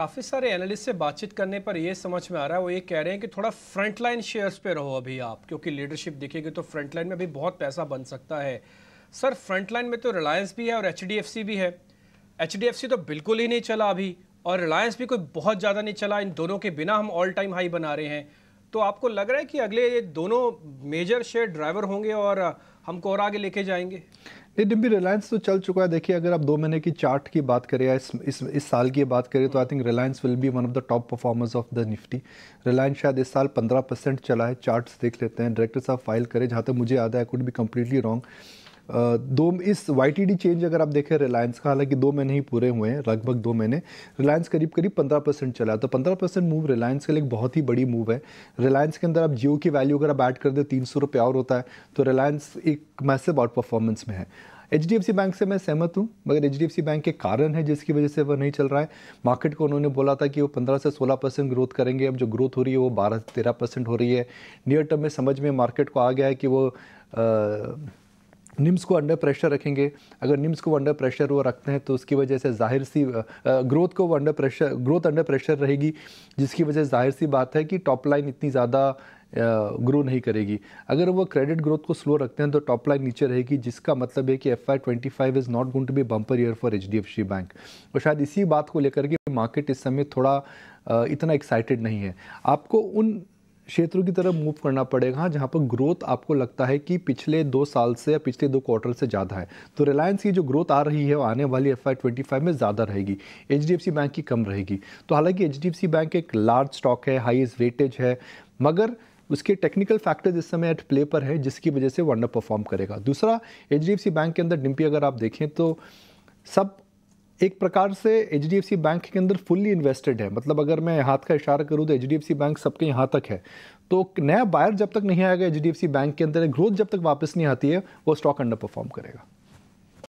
काफ़ी सारे एनालिस्ट से बातचीत करने पर यह समझ में आ रहा है वो ये कह रहे हैं कि थोड़ा फ्रंटलाइन शेयर्स पे रहो अभी आप क्योंकि लीडरशिप दिखेगी तो फ्रंटलाइन में भी बहुत पैसा बन सकता है सर फ्रंट लाइन में तो रिलायंस भी है और एच भी है एच तो बिल्कुल ही नहीं चला अभी और रिलायंस भी कोई बहुत ज़्यादा नहीं चला इन दोनों के बिना हम ऑल टाइम हाई बना रहे हैं तो आपको लग रहा है कि अगले ये दोनों मेजर शेयर ड्राइवर होंगे और हमको और आगे लेके जाएंगे नहीं डिम्बी रिलायंस तो चल चुका है देखिए अगर आप दो महीने की चार्ट की बात करें या इस इस इस साल की बात करें तो I think Reliance will be one of the top performers of the Nifty Reliance शायद इस साल पंद्रह परसेंट चला है चार्ट्स देख लेते हैं डायरेक्टर साहब फाइल करें जहाँ तक मुझे याद है I could be completely wrong though इस वाई चेंज अगर आप देखें रिलायंस का हालांकि दो महीने ही पूरे हुए हैं लगभग दो महीने रिलायंस करीब करीब पंद्रह परसेंट चला तो पंद्रह परसेंट मूव रिलायंस के लिए एक बहुत ही बड़ी मूव है रिलायंस के अंदर आप जियो की वैल्यू अगर आप ऐड कर दे तीन सौ रुपये और होता है तो रिलायंस एक मैसेब आउट परफॉर्मेंस में है एच बैंक से मैं सहमत हूँ मगर एच बैंक के कारण है जिसकी वजह से वह नहीं चल रहा है मार्केट को उन्होंने बोला था कि वो 15 से 16 परसेंट ग्रोथ करेंगे अब जो ग्रोथ हो रही है वो 12 से 13 परसेंट हो रही है नियर टर्म में समझ में मार्केट को आ गया है कि वो आ, निम्स को अंडर प्रेशर रखेंगे अगर निम्स को अंडर प्रेशर वो रखते हैं तो उसकी वजह से जाहिर सी ग्रोथ को under pressure growth under pressure रहेगी जिसकी वजह से जाहिर सी बात है कि टॉप लाइन इतनी ज़्यादा ग्रो नहीं करेगी अगर वो क्रेडिट ग्रोथ को स्लो रखते हैं तो टॉप लाइन नीचे रहेगी जिसका मतलब है कि F Y twenty five is not going to be bumper year for H D F C bank और शायद इसी बात को लेकर के मार्केट इस समय थोड़ा इतना एक्साइटेड नहीं है आपको उन क्षेत्रों की तरफ मूव करना पड़ेगा जहाँ पर ग्रोथ आपको लगता है कि पिछले दो साल से या पिछले दो क्वार्टर से ज़्यादा है तो रिलायंस की जो ग्रोथ आ रही है वो आने वाली एफ आई ट्वेंटी फाइव में ज़्यादा रहेगी H D F C bank की कम रहेगी तो हालांकि H D F C bank एक लार्ज स्टॉक है हाईएस्ट वेटेज है मगर उसके टेक्निकल फैक्टर्स इस समय एट प्ले पर है जिसकी वजह से वो अंडर परफॉर्म करेगा दूसरा H D F C bank के अंदर डिम्पी अगर आप देखें तो सब एक प्रकार से H D F C bank के अंदर फुल्ली इन्वेस्टेड है मतलब अगर मैं हाथ का इशारा करूँ तो H D F C bank सबके यहाँ तक है तो नया बायर जब तक नहीं आएगा H D F C bank के अंदर ग्रोथ जब तक वापस नहीं आती है वो स्टॉक अंडर परफॉर्म करेगा